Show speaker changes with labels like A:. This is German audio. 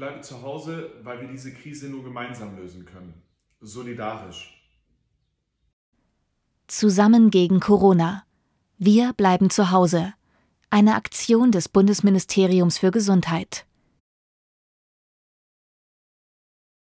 A: bleibe zu Hause, weil wir diese Krise nur gemeinsam lösen können. Solidarisch.
B: Zusammen gegen Corona.
C: Wir bleiben zu Hause. Eine Aktion des Bundesministeriums für Gesundheit.